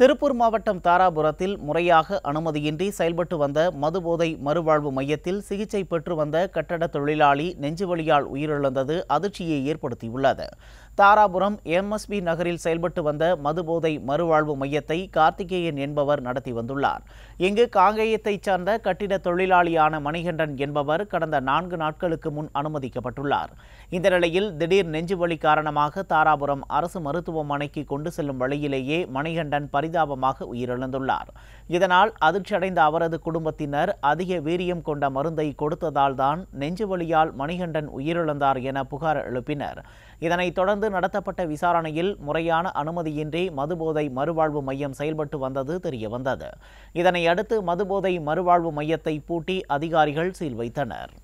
திருப்பூர் மாவட்டம் தாராபுரத்தில் முறையாக அனுமதியின்றி செயல்பட்டு வந்த மதுபோதை மறுவாழ்வு மையத்தில் சிகிச்சை பெற்று வந்த கட்டட தொழிலாளி நெஞ்சுவலியால் உயிரிழந்தது அதிர்ச்சியை ஏற்படுத்தியுள்ளது தாராபுரம் எம்எஸ்பி நகரில் செயல்பட்டு வந்த மதுபோதை மறுவாழ்வு மையத்தை கார்த்திகேயன் என்பவர் நடத்தி வந்துள்ளார் இங்கு காங்கேயத்தைச் சார்ந்த கட்டிட தொழிலாளியான மணிகண்டன் என்பவர் கடந்த நான்கு நாட்களுக்கு முன் அனுமதிக்கப்பட்டுள்ளார் இந்த நிலையில் திடீர் நெஞ்சுவலி காரணமாக தாராபுரம் அரசு மருத்துவமனைக்கு கொண்டு செல்லும் வழியிலேயே மணிகண்டன் பரிதாபமாக உயிரிழந்துள்ளார் இதனால் அதிர்ச்சியடைந்த அவரது குடும்பத்தினர் அதிக வீரியம் கொண்ட மருந்தை கொடுத்ததால் தான் நெஞ்சுவலியால் மணிகண்டன் உயிரிழந்தார் என புகார் எழுப்பினர் இதனைத் தொடர்ந்து நடத்தப்பட்ட விசாரணையில் முறையான அனுமதியின்றி மதுபோதை மறுவாழ்வு மையம் செயல்பட்டு வந்தது தெரியவந்தது இதனையடுத்து மதுபோதை மறுவாழ்வு மையத்தை பூட்டி அதிகாரிகள் சீல் வைத்தனர்